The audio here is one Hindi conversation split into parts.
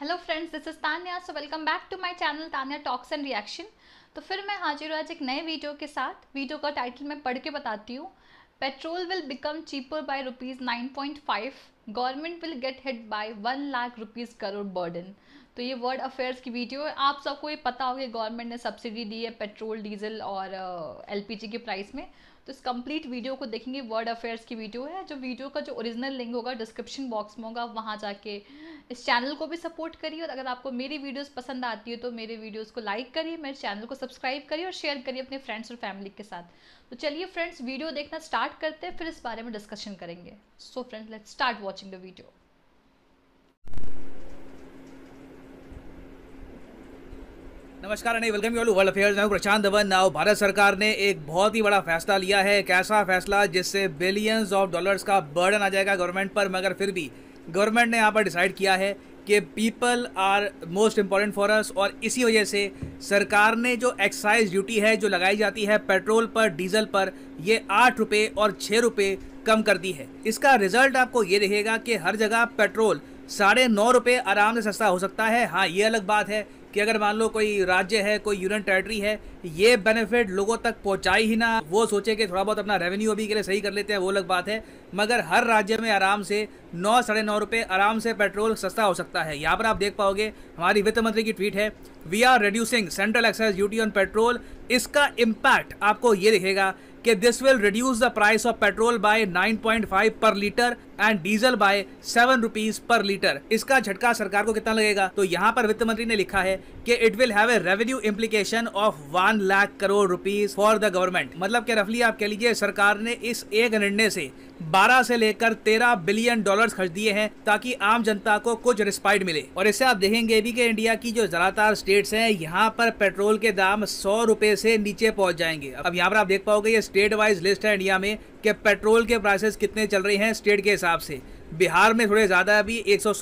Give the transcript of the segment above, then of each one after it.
Hello friends this is Tanya so welcome back to my channel Tanya talks and reaction तो फिर मैं हाजिर हूँ आज एक नए वीडियो के साथ वीडियो का टाइटल मैं पढ़ के बताती हूँ petrol will become cheaper by rupees nine point five government will get hit by one lakh rupees crore burden तो ये वर्ल्ड अफेयर्स की वीडियो है आप सबको ये पता होगा गवर्नमेंट ने सब्सिडी दी है पेट्रोल डीजल और एल uh, के प्राइस में तो इस कंप्लीट वीडियो को देखेंगे वर्ल्ड अफेयर्स की वीडियो है जो वीडियो का जो ओरिजिनल लिंक होगा डिस्क्रिप्शन बॉक्स में होगा वहाँ जाके इस चैनल को भी सपोर्ट करिए और अगर आपको मेरी वीडियोस पसंद आती है तो मेरे वीडियोस को लाइक करिए मेरे चैनल को सब्सक्राइब करिए और शेयर करिए अपने फ्रेंड्स और फैमिली के साथ तो चलिए फ्रेंड्स वीडियो देखना स्टार्ट करते हैं फिर इस बारे में डिस्कशन करेंगे so friends let's start watching the video नमस्कार and welcome you all world affairs मैं प्रशांत धवन नाउ भारत सरकार ने एक बहुत ही बड़ा फैसला लिया है एक ऐसा फैसला जिससे बिलियंस ऑफ डॉलर्स का बर्डन आ जाएगा गवर्नमेंट पर मगर फिर भी गवर्नमेंट ने यहाँ पर डिसाइड किया है कि people are most important for us और इसी वजह से सरकार ने जो एक्साइज ड्यूटी है जो लगाई जाती है पेट्रोल पर डीजल पर ये आठ रुपये और छः रुपये कम कर दी है इसका रिजल्ट आपको ये दिखेगा कि हर जगह पेट्रोल साढ़े नौ रुपये आराम से सस्ता हो सकता है हाँ ये अलग बात है कि अगर मान लो कोई राज्य है कोई यूनियन टेरेटरी है ये बेनिफिट लोगों तक पहुंचाई ही ना वो सोचे कि थोड़ा बहुत अपना रेवेन्यू अभी के लिए सही कर लेते हैं वो अलग बात है मगर हर राज्य में आराम से नौ साढ़े नौ रुपये आराम से पेट्रोल सस्ता हो सकता है यहाँ पर आप देख पाओगे हमारी वित्त मंत्री की ट्वीट है we are reducing central excise duty on petrol इसका इम्पैक्ट आपको ये दिखेगा कि this will reduce the price of petrol by 9.5 per litre and diesel by seven rupees per litre इसका झटका सरकार को कितना लगेगा तो यहाँ पर वित्त मंत्री ने लिखा है कि it will have a revenue implication of one lakh crore rupees for the government मतलब कि रफली आप कह लीजिए सरकार ने इस एक निर्णय से 12 से लेकर 13 बिलियन डॉलर्स खर्च दिए हैं ताकि आम जनता को कुछ रिस्पाइड मिले और इससे आप देखेंगे भी कि इंडिया की जो ज्यादातर स्टेट्स हैं यहाँ पर पेट्रोल के दाम सौ रुपए से नीचे पहुंच जाएंगे अब यहाँ पर आप देख पाओगे ये स्टेट वाइज लिस्ट है इंडिया में कि पेट्रोल के प्राइसेस कितने चल रहे हैं स्टेट के हिसाब से बिहार में थोड़े ज़्यादा अभी एक सौ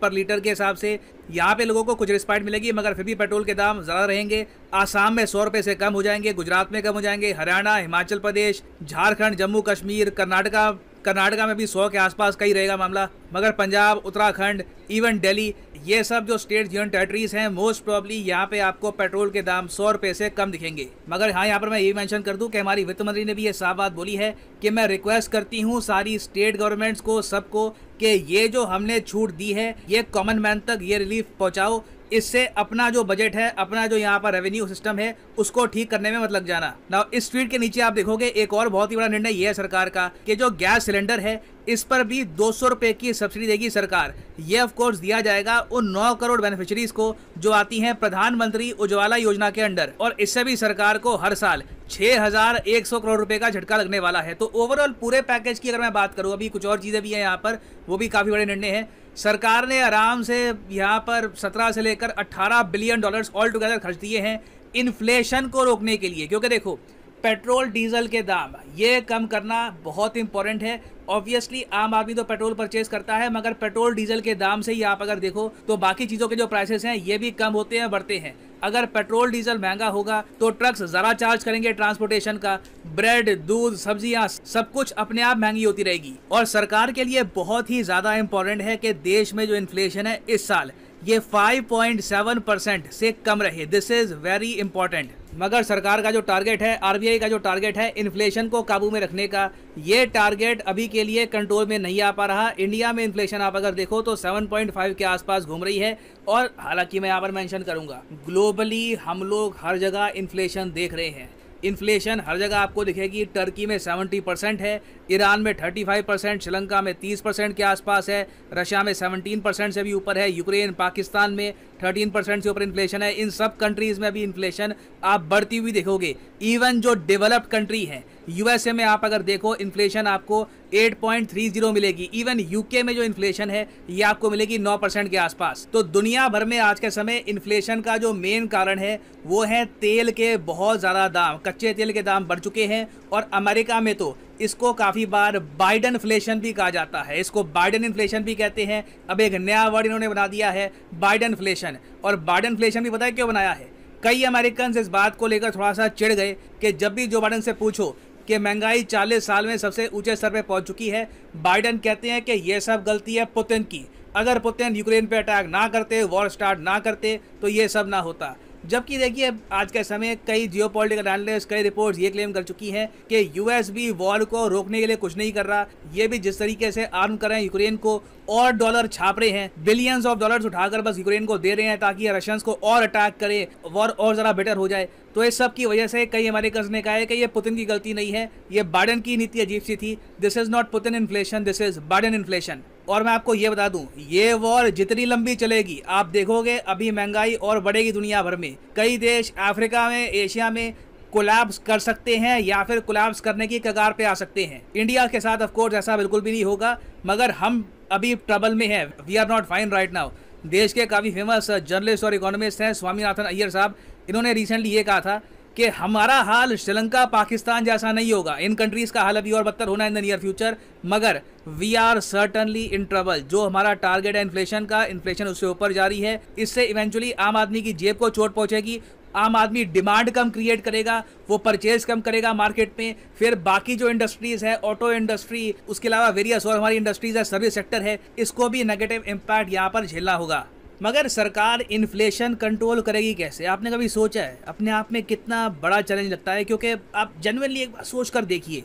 पर लीटर के हिसाब से यहाँ पे लोगों को कुछ रिस्पाइट मिलेगी मगर फिर भी पेट्रोल के दाम ज़्यादा रहेंगे आसाम में सौ रुपये से कम हो जाएंगे गुजरात में कम हो जाएंगे हरियाणा हिमाचल प्रदेश झारखंड जम्मू कश्मीर कर्नाटका कर्नाटका में भी सौ के आसपास का ही रहेगा मामला मगर पंजाब उत्तराखंड इवन दिल्ली ये सब जो स्टेट यूनियन टेरेटरीज हैं मोस्ट प्रॉब्ली यहाँ पे आपको पेट्रोल के दाम सौ रुपए से कम दिखेंगे मगर हाँ यहाँ पर मैं ये मेंशन कर दूँ कि हमारी वित्त मंत्री ने भी ये साफ बात बोली है कि मैं रिक्वेस्ट करती हूँ सारी स्टेट गवर्नमेंट्स को सबको कि ये जो हमने छूट दी है ये कॉमन मैन तक ये रिलीफ पहुँचाओ इससे अपना जो बजट है अपना जो यहाँ पर रेवेन्यू सिस्टम है उसको ठीक करने में मत मतलब लग जाना ना इस ट्वीट के नीचे आप देखोगे एक और बहुत ही बड़ा निर्णय यह है सरकार का कि जो गैस सिलेंडर है इस पर भी दो सौ रुपये की सब्सिडी देगी सरकार ये ऑफकोर्स दिया जाएगा उन नौ करोड़ बेनिफिशरीज को जो आती हैं प्रधानमंत्री उज्ज्वला योजना के अंडर और इससे भी सरकार को हर साल सौ करोड़ रुपए का झटका लगने वाला है तो ओवरऑल पूरे पैकेज की अगर मैं बात करूं अभी कुछ और चीज़ें भी हैं यहाँ पर वो भी काफ़ी बड़े निर्णय हैं सरकार ने आराम से यहाँ पर 17 से लेकर 18 बिलियन डॉलर्स ऑल टुगेदर खर्च दिए हैं इन्फ्लेशन को रोकने के लिए क्योंकि देखो पेट्रोल डीजल के दाम ये कम करना बहुत इंपॉर्टेंट है ऑब्वियसली आम आदमी तो पेट्रोल परचेज करता है मगर पेट्रोल डीजल के दाम से ही आप अगर देखो तो बाकी चीज़ों के जो प्राइसेस हैं ये भी कम होते हैं बढ़ते हैं अगर पेट्रोल डीजल महंगा होगा तो ट्रक्स ज़रा चार्ज करेंगे ट्रांसपोर्टेशन का ब्रेड दूध सब्जियां सब कुछ अपने आप महंगी होती रहेगी और सरकार के लिए बहुत ही ज़्यादा इंपॉर्टेंट है कि देश में जो इन्फ्लेशन है इस साल ये 5.7 परसेंट से कम रहे दिस इज वेरी इंपॉर्टेंट मगर सरकार का जो टारगेट है आरबीआई का जो टारगेट है इन्फ्लेशन को काबू में रखने का ये टारगेट अभी के लिए कंट्रोल में नहीं आ पा रहा इंडिया में इन्फ्लेशन आप अगर देखो तो 7.5 के आसपास घूम रही है और हालांकि मैं यहाँ पर मेंशन करूंगा ग्लोबली हम लोग हर जगह इन्फ्लेशन देख रहे हैं इन्फ्लेशन हर जगह आपको दिखेगी टर्की में सेवेंटी परसेंट है ईरान में थर्टी फाइव परसेंट श्रीलंका में तीस परसेंट के आसपास है रशिया में सेवनटीन परसेंट से भी ऊपर है यूक्रेन पाकिस्तान में थर्टीन परसेंट से ऊपर इन्फ्लेशन है इन सब कंट्रीज़ में भी इन्फ्लेशन आप बढ़ती हुई देखोगे इवन जो डेवलप्ड कंट्री हैं यूएसए में आप अगर देखो इन्फ्लेशन आपको 8.30 मिलेगी इवन यूके में जो इन्फ्लेशन है ये आपको मिलेगी 9 परसेंट के आसपास तो दुनिया भर में आज के समय इन्फ्लेशन का जो मेन कारण है वो है तेल के बहुत ज़्यादा दाम कच्चे तेल के दाम बढ़ चुके हैं और अमेरिका में तो इसको काफ़ी बार बाइडन इन्फ्लेशन भी कहा जाता है इसको बाइडन इन्फ्लेशन भी कहते हैं अब एक नया वर्ड इन्होंने बना दिया है बाइडन इन्फ्लेशन और बाइडन इन्फ्लेशन भी पता है क्यों बनाया है कई अमेरिकन इस बात को लेकर थोड़ा सा चिढ़ गए कि जब भी जो बाइडन से पूछो कि महंगाई 40 साल में सबसे ऊंचे स्तर पर पहुंच चुकी है बाइडन कहते हैं कि यह सब गलती है पुतिन की अगर पुतिन यूक्रेन पर अटैक ना करते वॉर स्टार्ट ना करते तो ये सब ना होता जबकि देखिए आज के समय कई जियो पॉलिटिकल एनालिस्ट कई रिपोर्ट्स ये क्लेम कर चुकी हैं कि यूएस भी वॉर को रोकने के लिए कुछ नहीं कर रहा ये भी जिस तरीके से आर्म कर रहे हैं यूक्रेन को और डॉलर छाप रहे हैं बिलियंस ऑफ डॉलर्स उठाकर बस यूक्रेन को दे रहे हैं ताकि रशियंस को और अटैक करे वॉर और ज़रा बेटर हो जाए तो इस सब की वजह से कई अमेरिकन ने कहा है कि ये पुतिन की गलती नहीं है ये बाइडन की नीति अजीब सी थी this is not Putin inflation this is Biden inflation और मैं आपको ये बता दूं ये वॉर जितनी लंबी चलेगी आप देखोगे अभी महंगाई और बढ़ेगी दुनिया भर में कई देश अफ्रीका में एशिया में कोलैप्स कर सकते हैं या फिर कोलैप्स करने की कगार पे आ सकते हैं इंडिया के साथ ऑफकोर्स ऐसा बिल्कुल भी नहीं होगा मगर हम अभी ट्रबल में हैं we are not fine right now देश के काफ़ी फेमस जर्नलिस्ट और इकोनॉमिस्ट हैं स्वामीनाथन अय्यर साहब इन्होंने रिसेंटली ये कहा था कि हमारा हाल श्रीलंका पाकिस्तान जैसा नहीं होगा इन कंट्रीज का हाल अभी और बदतर होना इन द नियर फ्यूचर मगर we are certainly in trouble जो हमारा टारगेट है इन्फ्लेशन का इन्फ्लेशन उससे ऊपर जारी है इससे इवेंचुअली आम आदमी की जेब को चोट पहुंचेगी आम आदमी डिमांड कम क्रिएट करेगा वो परचेज कम करेगा मार्केट में फिर बाकी जो इंडस्ट्रीज है ऑटो इंडस्ट्री उसके अलावा वेरियस और हमारी इंडस्ट्रीज है सर्विस सेक्टर है इसको भी नेगेटिव इम्पैक्ट यहाँ पर झेलना होगा मगर सरकार इन्फ्लेशन कंट्रोल करेगी कैसे आपने कभी सोचा है अपने आप में कितना बड़ा चैलेंज लगता है क्योंकि आप जनरली एक बार सोच कर देखिए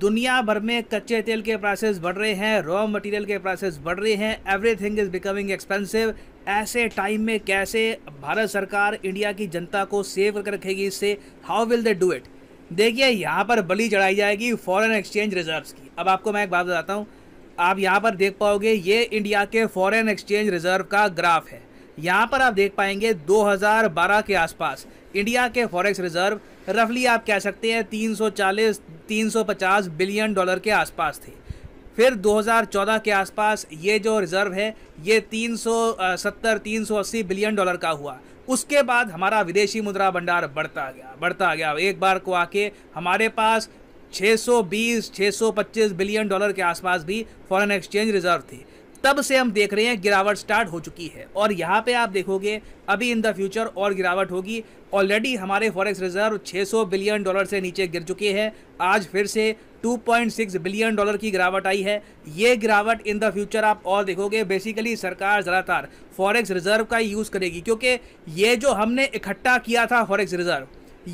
दुनिया भर में कच्चे तेल के प्राइसेस बढ़ रहे हैं रॉ मटेरियल के प्राइसेस बढ़ रहे हैं एवरीथिंग इज़ बिकमिंग एक्सपेंसिव ऐसे टाइम में कैसे भारत सरकार इंडिया की जनता को सेव करके रखेगी इससे how will they do it देखिए यहाँ पर बलि चढ़ाई जाएगी फॉरेन एक्सचेंज रिजर्व्स की अब आपको मैं एक बात बताता हूँ आप यहाँ पर देख पाओगे ये इंडिया के फॉरेन एक्सचेंज रिजर्व का ग्राफ है यहाँ पर आप देख पाएंगे 2012 के आसपास इंडिया के फॉरेक्स रिजर्व रफली आप कह सकते हैं 340 350 बिलियन डॉलर के आसपास थे फिर 2014 के आसपास ये जो रिज़र्व है ये 370 380 बिलियन डॉलर का हुआ उसके बाद हमारा विदेशी मुद्रा भंडार बढ़ता गया बढ़ता गया एक बार को आके हमारे पास 620 625 बिलियन डॉलर के आसपास भी फॉरेन एक्सचेंज रिजर्व थी तब से हम देख रहे हैं गिरावट स्टार्ट हो चुकी है और यहाँ पे आप देखोगे अभी इन द फ्यूचर और गिरावट होगी ऑलरेडी हमारे फॉरेक्स रिजर्व 600 बिलियन डॉलर से नीचे गिर चुके हैं आज फिर से 2.6 बिलियन डॉलर की गिरावट आई है ये गिरावट इन द फ्यूचर आप और देखोगे बेसिकली सरकार ज़्यादातर फॉरेक्स रिजर्व का यूज़ करेगी क्योंकि ये जो हमने इकट्ठा किया था फॉरेक्स रिजर्व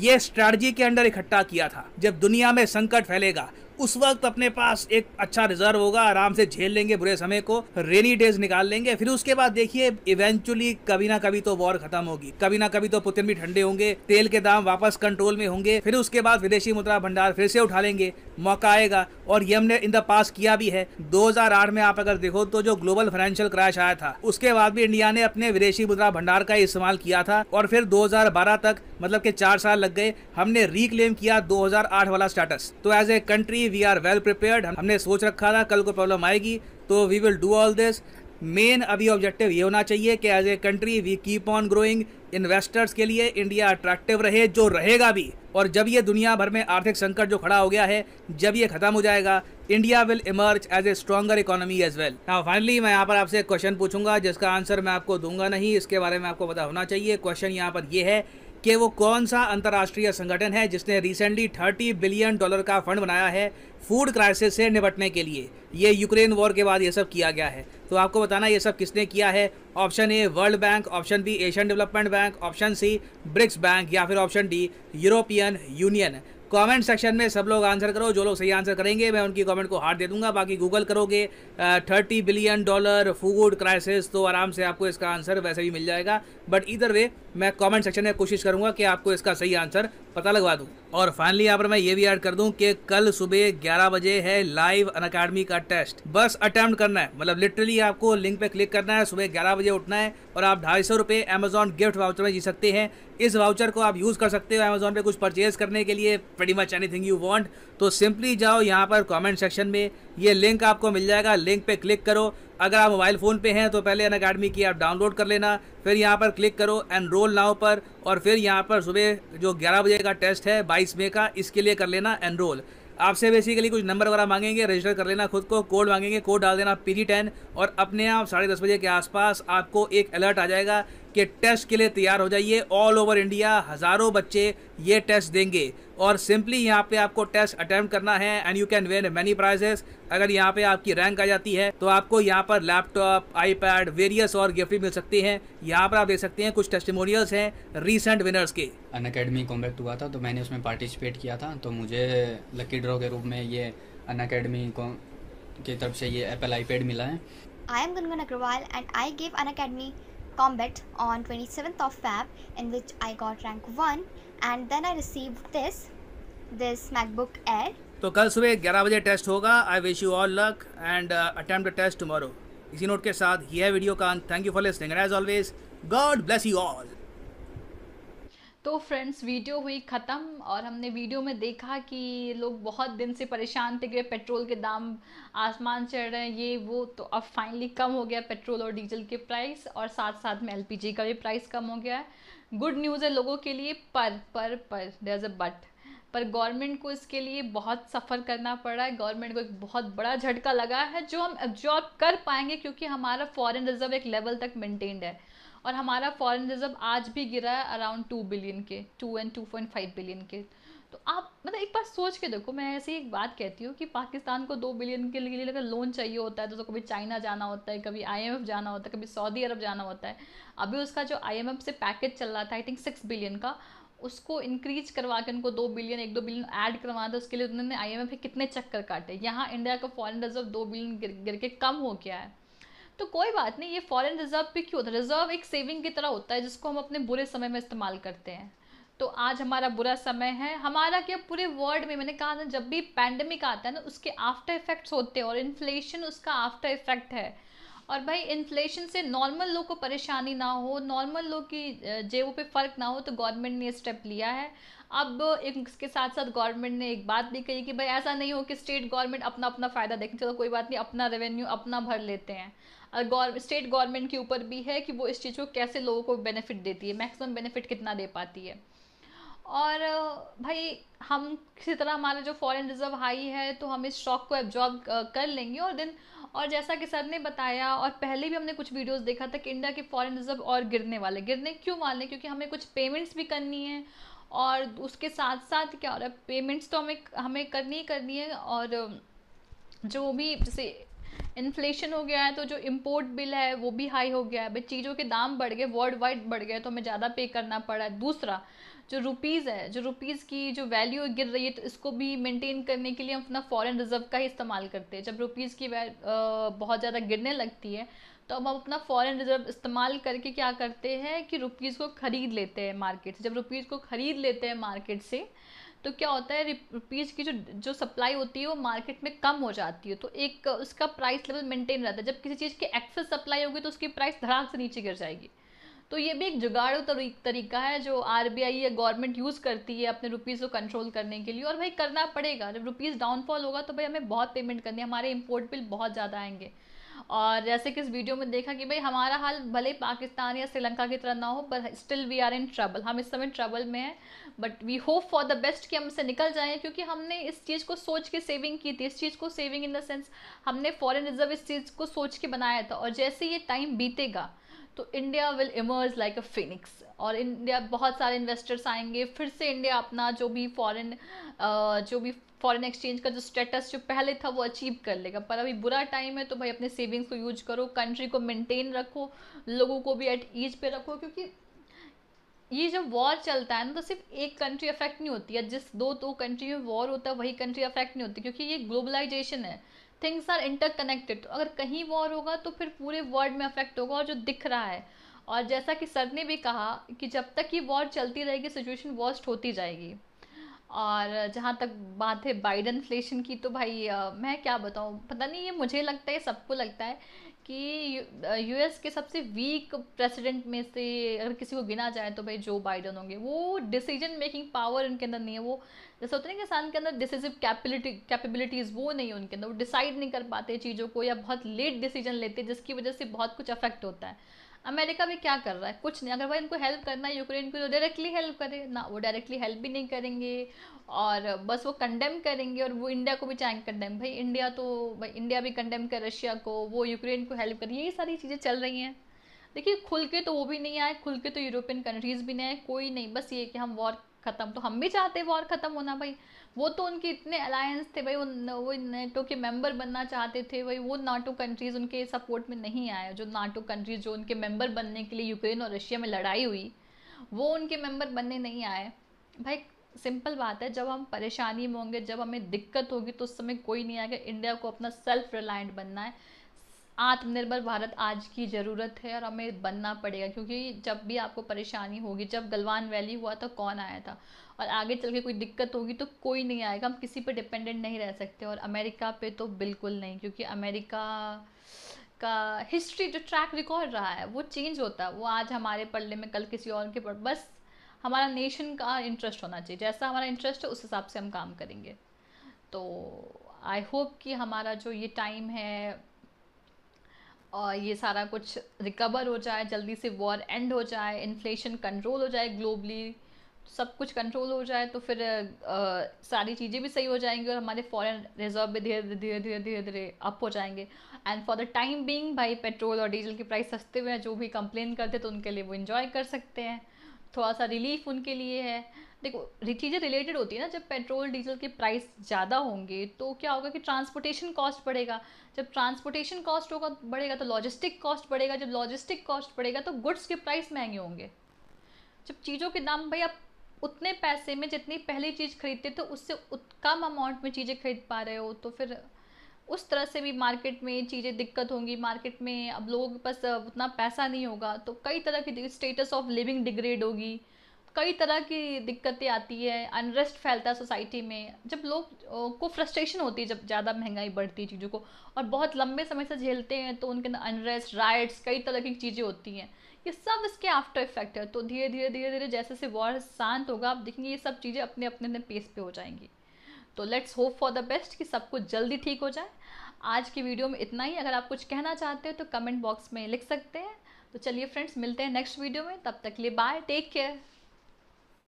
ये स्ट्रैटेजी के अंडर इकट्ठा किया था जब दुनिया में संकट फैलेगा उस वक्त अपने पास एक अच्छा रिजर्व होगा आराम से झेल लेंगे बुरे समय को रेनी डेज निकाल लेंगे फिर उसके बाद देखिए इवेंचुअली कभी ना कभी तो वॉर खत्म होगी कभी ना कभी तो पुतिन भी ठंडे होंगे तेल के दाम वापस कंट्रोल में होंगे फिर उसके बाद विदेशी मुद्रा भंडार फिर से उठा लेंगे मौका आएगा और यम ने इन द पास किया भी है 2008 में आप अगर देखो तो जो ग्लोबल फाइनेंशियल क्रैश आया था उसके बाद भी इंडिया ने अपने विदेशी मुद्रा भंडार का इस्तेमाल किया था और फिर 2012 तक मतलब के चार साल लग गए हमने रिक्लेम किया 2008 वाला स्टेटस तो as a country ready we are well prepared हमने सोच रखा था कल को प्रॉब्लम आएगी तो we will do all this main अभी ऑब्जेक्टिव ये होना चाहिए कि as a country we keep on growing investors के लिए इंडिया अट्रैक्टिव रहे जो रहेगा भी और जब ये दुनिया भर में आर्थिक संकट जो खड़ा हो गया है जब ये खत्म हो जाएगा India will emerge as a stronger economy as well हाँ फाइनली मैं यहाँ पर आपसे एक क्वेश्चन पूछूंगा जिसका आंसर मैं आपको दूंगा नहीं इसके बारे में आपको पता होना चाहिए क्वेश्चन यहाँ पर ये है कि वो कौन सा अंतर्राष्ट्रीय संगठन है जिसने रिसेंटली 30 बिलियन डॉलर का फंड बनाया है फूड क्राइसिस से निपटने के लिए ये यूक्रेन वॉर के बाद ये सब किया गया है तो आपको बताना ये सब किसने किया है option A World Bank option B Asian Development Bank option C BRICS bank या फिर option D European Union comment section में सब लोग आंसर करो जो लोग सही आंसर करेंगे मैं उनकी कमेंट को हार्ट दे दूंगा बाकी गूगल करोगे thirty billion dollar food crisis तो आराम से आपको इसका आंसर वैसे भी मिल जाएगा बट इधर वे मैं कमेंट सेक्शन में कोशिश करूंगा कि आपको इसका सही आंसर पता लगवा दूं और फाइनली यहाँ पर मैं ये भी ऐड कर दूं कि कल सुबह 11 बजे है लाइव अन अकेडमी का टेस्ट बस अटेम्प्ट करना है मतलब लिटरली आपको लिंक पे क्लिक करना है सुबह 11 बजे उठना है और आप ढाई सौ रुपये अमेजोन गिफ्ट वाउचर में जी सकते हैं इस वाउचर को आप यूज़ कर सकते हो अमेजोन पे कुछ परचेज करने के लिए very much any you want तो सिंपली जाओ यहाँ पर कॉमेंट सेक्शन में ये लिंक आपको मिल जाएगा लिंक पे क्लिक करो अगर आप मोबाइल फ़ोन पे हैं तो पहले अन अकेडमी की ऐप डाउनलोड कर लेना फिर यहाँ पर क्लिक करो एनरोल नाउ पर और फिर यहाँ पर सुबह जो 11 बजे का टेस्ट है 22 मई का इसके लिए कर लेना एनरोल आपसे बेसिकली कुछ नंबर वगैरह मांगेंगे रजिस्टर कर लेना खुद को कोड मांगेंगे कोड डाल देना पी टेन और अपने आप साढ़े दस बजे के आसपास आपको एक अलर्ट आ जाएगा कि टेस्ट के लिए तैयार हो जाइए ऑल ओवर इंडिया हज़ारों बच्चे ये टेस्ट देंगे और सिंपली यहाँ पे आपको टेस्ट अटैम्प्ट करना है and you can win many prizes अगर यहाँ पे आपकी रैंक आ जाती है तो आपको यहाँ पर लैपटॉप आईपैड वेरियस और गिफ्ट भी मिल सकती हैं यहाँ पर आप देख सकते हैं कुछ टेस्टमोरियल्स हैं रीसेंट विनर्स के अन अकेडमी कॉम्बैक्ट हुआ था तो मैंने उसमें पार्टिसिपेट किया था तो मुझे लकी ड्रॉ के रूप में ये अन अकेडमी की तरफ से ये एप्पल आईपैड मिला है I am Gangan Agarwal and I give Unacademy combat on 27th of Feb in which I got rank 1 and then I received this this MacBook Air. तो कल सुबह 11 बजे टेस्ट होगा I wish you all luck and attempt test tomorrow इसी नोट के साथ यह वीडियो का अंत thank you for listening as always God bless you all तो फ्रेंड्स वीडियो हुई ख़त्म और हमने वीडियो में देखा कि लोग बहुत दिन से परेशान थे कि पेट्रोल के दाम आसमान चढ़ रहे हैं ये वो तो अब फाइनली कम हो गया पेट्रोल और डीजल के प्राइस और साथ साथ में एलपीजी का भी प्राइस कम हो गया है गुड न्यूज़ है लोगों के लिए पर पर पर देर अ बट पर गवर्नमेंट को इसके लिए बहुत सफ़र करना पड़ रहा है गवर्नमेंट को एक बहुत बड़ा झटका लगा है जो हम एब्जॉर्ब कर पाएंगे क्योंकि हमारा फॉरेन रिजर्व एक लेवल तक मेंटेन्ड है और हमारा फॉरेन रिजर्व आज भी गिरा है अराउंड टू बिलियन के two and two point five billion के तो आप मतलब एक बार सोच के देखो मैं ऐसी एक बात कहती हूँ कि पाकिस्तान को दो बिलियन के लिए अगर लोन चाहिए होता है तो, तो कभी चाइना जाना होता है कभी आईएमएफ जाना होता है कभी सऊदी अरब जाना होता है अभी उसका जो आईएमएफ से पैकेज चल रहा था आई थिंक सिक्स बिलियन का उसको इंक्रीज करवा के उनको दो बिलियन एक दो बिलियन ऐड करवा था उसके लिए उन्होंने आई एम कितने चक्कर काटे यहाँ इंडिया का फॉरन रिजर्व दो बिलियन गिर गिर के कम हो गया है तो कोई बात नहीं ये फॉरेन रिजर्व भी क्यों होता है रिजर्व एक सेविंग की तरह होता है जिसको हम अपने बुरे समय में इस्तेमाल करते हैं तो आज हमारा बुरा समय है हमारा क्या पूरे वर्ल्ड में मैंने कहा ना जब भी पैंडमिक आता है ना उसके आफ्टर इफेक्ट्स होते हैं और इन्फ्लेशन उसका आफ्टर इफेक्ट है और भाई इन्फ्लेशन से नॉर्मल लोग को परेशानी ना हो नॉर्मल लोग की जेबों पे फ़र्क ना हो तो गवर्नमेंट ने स्टेप लिया है अब इसके साथ साथ गवर्नमेंट ने एक बात भी कही कि भाई ऐसा नहीं हो कि स्टेट गवर्नमेंट अपना अपना फ़ायदा देखें चलो कोई बात नहीं अपना रेवेन्यू अपना भर लेते हैं स्टेट गवर्नमेंट के ऊपर भी है कि वो इस चीज़ को कैसे लोगों को बेनिफिट देती है मैक्सिमम बेनिफिट कितना दे पाती है और भाई हम किसी तरह हमारा जो फॉरेन रिजर्व हाई है तो हम इस शॉक को एब्जॉर्ब कर लेंगे और दिन और जैसा कि सर ने बताया और पहले भी हमने कुछ वीडियोस देखा था कि इंडिया के फॉरेन रिजर्व और गिरने वाले गिरने क्यों वाले क्योंकि हमें कुछ पेमेंट्स भी करनी है और उसके साथ साथ क्या हो रहा है पेमेंट्स तो हमें हमें करनी ही करनी है और जो भी जैसे इन्फ्लेशन हो गया है तो जो इम्पोर्ट बिल है वो भी हाई हो गया है भाई चीज़ों के दाम बढ़ गए वर्ल्ड वाइड बढ़ गए तो हमें ज़्यादा पे करना पड़ा है दूसरा जो रुपीज़ है जो रुपीज़ की जो वैल्यू गिर रही है तो इसको भी मेंटेन करने के लिए हम अपना फॉरेन रिजर्व का ही इस्तेमाल करते हैं जब रुपीज़ की आ, बहुत ज़्यादा गिरने लगती है तो अब हम अपना फॉरेन रिजर्व इस्तेमाल करके क्या करते हैं कि रुपीज़ को ख़रीद लेते हैं मार्केट से जब रुपीज़ को ख़रीद लेते हैं मार्केट से तो क्या होता है रुपीज़ की जो जो सप्लाई होती है वो मार्केट में कम हो जाती है तो एक उसका प्राइस लेवल मेंटेन रहता है जब किसी चीज़ की एक्सेस सप्लाई होगी तो उसकी प्राइस धड़ाक से नीचे गिर जाएगी तो ये भी एक जुगाड़ू तरीका है जो आर या गवर्नमेंट यूज़ करती है अपने रुपीज़ को कंट्रोल करने के लिए और भाई करना पड़ेगा जब रुपीज़ डाउनफॉल होगा तो भाई हमें बहुत पेमेंट करनी है हमारे इम्पोर्ट बिल बहुत ज़्यादा आएंगे और जैसे कि इस वीडियो में देखा कि भाई हमारा हाल भले पाकिस्तान या श्रीलंका की तरह ना हो पर still we are in trouble हम इस समय ट्रबल में हैं but we hope for the best कि हम इससे निकल जाएं क्योंकि हमने इस चीज़ को सोच के सेविंग की थी इस चीज़ को सेविंग इन द सेंस हमने फॉरन रिजर्व इस चीज़ को सोच के बनाया था और जैसे ये टाइम बीतेगा तो India will emerge like a phoenix और इंडिया बहुत सारे इन्वेस्टर्स आएंगे फिर से इंडिया अपना जो भी फॉरेन जो भी फॉरेन एक्सचेंज का जो स्टेटस जो पहले था वो अचीव कर लेगा पर अभी बुरा टाइम है तो भाई अपने सेविंग्स को यूज करो कंट्री को मेंटेन रखो लोगों को भी एट ईज पे रखो क्योंकि ये जब वॉर चलता है ना तो सिर्फ एक कंट्री अफेक्ट नहीं होती है जिस दो दो तो कंट्री में वॉर होता है वही कंट्री अफेक्ट नहीं होती क्योंकि ये ग्लोबलाइजेशन है थिंग्स आर इंटरकनेक्टेड तो अगर कहीं वॉर होगा तो फिर पूरे वर्ल्ड में अफेक्ट होगा और जो दिख रहा है और जैसा कि सर ने भी कहा कि जब तक ये वॉर चलती रहेगी सिचुएशन वर्स्ट होती जाएगी और जहाँ तक बात है बाइड इन्फ्लेशन की तो भाई आ, मैं क्या बताऊँ पता नहीं ये मुझे लगता है सबको लगता है कि यूएस के सबसे वीक प्रेसिडेंट में से अगर किसी को गिना जाए तो भाई जो बाइडन होंगे वो डिसीजन मेकिंग पावर उनके अंदर नहीं है वो जैसे होते हैं किसान के अंदर डिसीजिव कैपिलिटी कैपेबिलिटीज़ वो नहीं है उनके अंदर वो डिसाइड नहीं कर पाते चीज़ों को या बहुत लेट डिसीजन लेते जिसकी वजह से बहुत कुछ अफेक्ट होता है अमेरिका भी क्या कर रहा है कुछ नहीं अगर भाई इनको हेल्प करना है यूक्रेन को तो डायरेक्टली हेल्प करे ना वो डायरेक्टली हेल्प भी नहीं करेंगे और बस वो कंडेम करेंगे और वो इंडिया को भी चाहेंगे कंडेम भाई इंडिया तो भाई इंडिया भी कंडेम करे रशिया को वो यूक्रेन को हेल्प करे ये सारी चीज़ें चल रही हैं देखिए खुल के तो वो भी नहीं आए खुल के तो यूरोपियन कंट्रीज़ भी नहीं आए कोई नहीं बस ये कि हम वॉर ख़त्म तो हम भी चाहते हैं वॉर ख़त्म होना भाई वो तो उनके इतने अलायंस थे भाई वो वो नाटो के मेंबर बनना चाहते थे भाई वो नाटो कंट्रीज़ उनके सपोर्ट में नहीं आया जो नाटो कंट्रीज़ जो उनके मेंबर बनने के लिए यूक्रेन और रशिया में लड़ाई हुई वो उनके मेंबर बनने नहीं आए भाई सिंपल बात है जब हम परेशानी में होंगे जब हमें दिक्कत होगी तो उस समय कोई नहीं आएगा इंडिया को अपना सेल्फ रिलायंट बनना है आत्मनिर्भर भारत आज की ज़रूरत है और हमें बनना पड़ेगा क्योंकि जब भी आपको परेशानी होगी जब गलवान वैली हुआ तो कौन आया था और आगे चल के कोई दिक्कत होगी तो कोई नहीं आएगा हम किसी पर डिपेंडेंट नहीं रह सकते और अमेरिका पे तो बिल्कुल नहीं क्योंकि अमेरिका का हिस्ट्री जो ट्रैक रिकॉर्ड रहा है वो चेंज होता है वो आज हमारे पल्ले में कल किसी और के पर बस हमारा नेशन का इंटरेस्ट होना चाहिए जैसा हमारा इंटरेस्ट है उस हिसाब से हम काम करेंगे तो आई होप कि हमारा जो ये टाइम है और ये सारा कुछ रिकवर हो जाए जल्दी से वॉर एंड हो जाए इन्फ्लेशन कंट्रोल हो जाए ग्लोबली सब कुछ कंट्रोल हो जाए तो फिर आ, सारी चीज़ें भी सही हो जाएंगी और हमारे फॉरेन रिजर्व भी धीरे धीरे धीरे धीरे धीरे अप हो जाएंगे and for the time being भाई पेट्रोल और डीजल की प्राइस सस्ते हुए हैं जो भी कंप्लेन करते तो उनके लिए वो इन्जॉय कर सकते हैं थोड़ा सा रिलीफ उनके लिए है देखो चीज़ें रिलेटेड होती है ना जब पेट्रोल डीजल के प्राइस ज़्यादा होंगे तो क्या होगा कि ट्रांसपोर्टेशन कॉस्ट बढ़ेगा जब ट्रांसपोर्टेशन कॉस्ट होगा बढ़ेगा तो लॉजिस्टिक कॉस्ट बढ़ेगा जब लॉजिस्टिक कॉस्ट बढ़ेगा तो गुड्स के प्राइस महंगे होंगे जब चीज़ों के दाम भाई आप उतने पैसे में जितनी पहली चीज़ खरीदते थे तो उससे कम अमाउंट में चीज़ें खरीद पा रहे हो तो फिर उस तरह से भी मार्केट में चीज़ें दिक्कत होंगी मार्केट में अब लोगों के पास उतना पैसा नहीं होगा तो कई तरह की स्टेटस ऑफ लिविंग डिग्रेड होगी कई तरह की दिक्कतें आती है अनरेस्ट फैलता है सोसाइटी में जब लोग को फ्रस्ट्रेशन होती है जब ज़्यादा महंगाई बढ़ती है चीज़ों को और बहुत लंबे समय से झेलते हैं तो उनके अंदर अनरेस्ट राइट्स कई तरह की चीज़ें होती हैं ये सब इसके आफ्टर इफेक्ट है तो धीरे धीरे धीरे धीरे जैसे जैसे वॉर शांत होगा आप देखेंगे ये सब चीज़ें अपने अपने अपने पेस पे हो जाएंगी तो let's hope for the best कि सब कुछ जल्दी ठीक हो जाए आज की वीडियो में इतना ही अगर आप कुछ कहना चाहते हो तो कमेंट बॉक्स में लिख सकते हैं तो चलिए फ्रेंड्स मिलते हैं नेक्स्ट वीडियो में तब तक लिए बाय टेक केयर